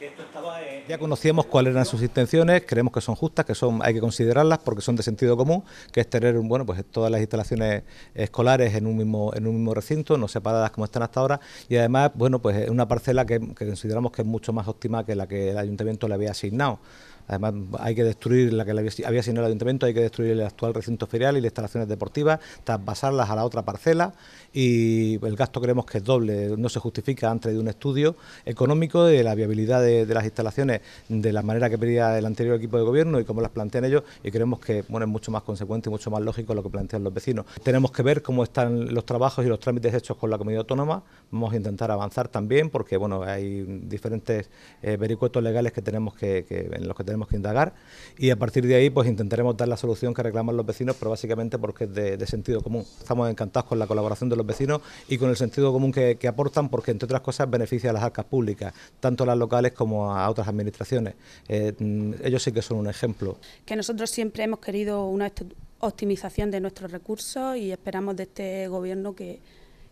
Eh, ya conocíamos cuáles eran sus intenciones, creemos que son justas, que son, hay que considerarlas porque son de sentido común, que es tener bueno, pues todas las instalaciones escolares en un mismo, en un mismo recinto, no separadas como están hasta ahora, y además, bueno, pues es una parcela que consideramos que es mucho más óptima que la que el ayuntamiento le había asignado Además, hay que destruir la que había sido el ayuntamiento, hay que destruir el actual recinto ferial y las instalaciones deportivas, traspasarlas a la otra parcela y el gasto creemos que es doble, no se justifica antes de un estudio económico de la viabilidad de, las instalaciones de la manera que pedía el anterior equipo de gobierno y cómo las plantean ellos y creemos que bueno, es mucho más consecuente y mucho más lógico lo que plantean los vecinos. Tenemos que ver cómo están los trabajos y los trámites hechos con la comunidad autónoma, vamos a intentar avanzar también porque bueno, hay diferentes eh, vericuetos legales que tenemos que, que en los que tenemos tenemos que indagar y a partir de ahí pues intentaremos dar la solución que reclaman los vecinos, pero básicamente porque es de, sentido común. Estamos encantados con la colaboración de los vecinos y con el sentido común que, aportan porque entre otras cosas beneficia a las arcas públicas, tanto a las locales como a otras administraciones. Eh, mm, ellos sí que son un ejemplo. Que nosotros siempre hemos querido una optimización de nuestros recursos y esperamos de este gobierno que,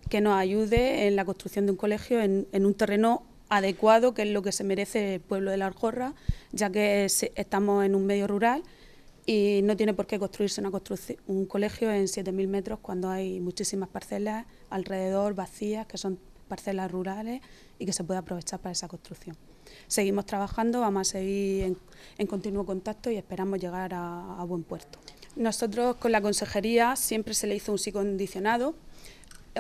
que nos ayude en la construcción de un colegio en, en un terreno adecuado, que es lo que se merece el pueblo de La Aljorra, ya que estamos en un medio rural y no tiene por qué construirse una construcción, un colegio en 7.000 metros cuando hay muchísimas parcelas alrededor vacías, que son parcelas rurales y que se puede aprovechar para esa construcción. Seguimos trabajando, vamos a seguir en, continuo contacto y esperamos llegar a, a buen puerto. Nosotros con la consejería siempre se le hizo un sí condicionado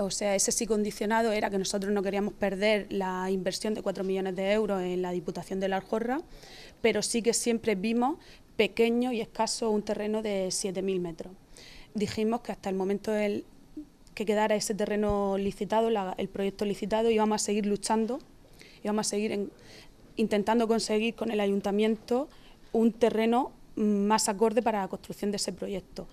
o sea, ese sí condicionado era que nosotros no queríamos perder la inversión de 4 millones de euros en la Diputación de la Aljorra, pero sí que siempre vimos pequeño y escaso un terreno de 7.000 metros. Dijimos que hasta el momento que quedara ese terreno licitado, el proyecto licitado, íbamos a seguir luchando, íbamos a seguir intentando conseguir con el ayuntamiento un terreno más acorde para la construcción de ese proyecto.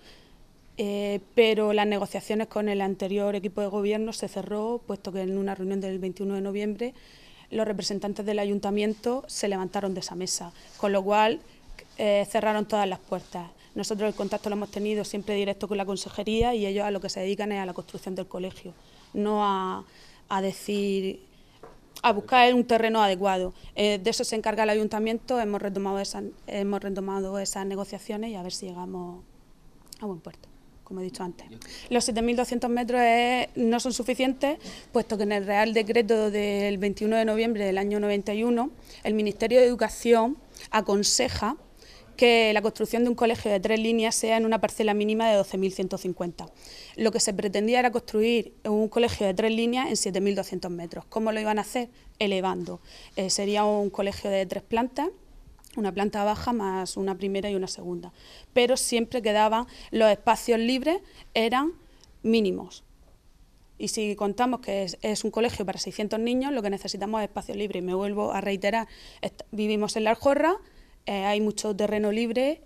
Eh, pero las negociaciones con el anterior equipo de gobierno se cerró, puesto que en una reunión del 21 de noviembre los representantes del ayuntamiento se levantaron de esa mesa, con lo cual eh, cerraron todas las puertas. Nosotros el contacto lo hemos tenido siempre directo con la consejería y ellos a lo que se dedican es a la construcción del colegio, no a, decir a buscar un terreno adecuado. Eh, de eso se encarga el ayuntamiento, hemos retomado, hemos retomado esas negociaciones y a ver si llegamos a buen puerto como he dicho antes. Los 7.200 metros no son suficientes, puesto que en el Real Decreto del 21 de noviembre del año 91, el Ministerio de Educación aconseja que la construcción de un colegio de tres líneas sea en una parcela mínima de 12.150. Lo que se pretendía era construir un colegio de tres líneas en 7.200 metros. ¿Cómo lo iban a hacer? Elevando. Eh, sería un colegio de tres plantas una planta baja más una primera y una segunda. Pero siempre quedaban, los espacios libres eran mínimos. Y si contamos que es, un colegio para 600 niños, lo que necesitamos es espacio libre. Y me vuelvo a reiterar, vivimos en la Aljorra, eh, hay mucho terreno libre,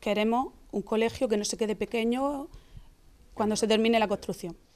queremos un colegio que no se quede pequeño cuando se termine la construcción.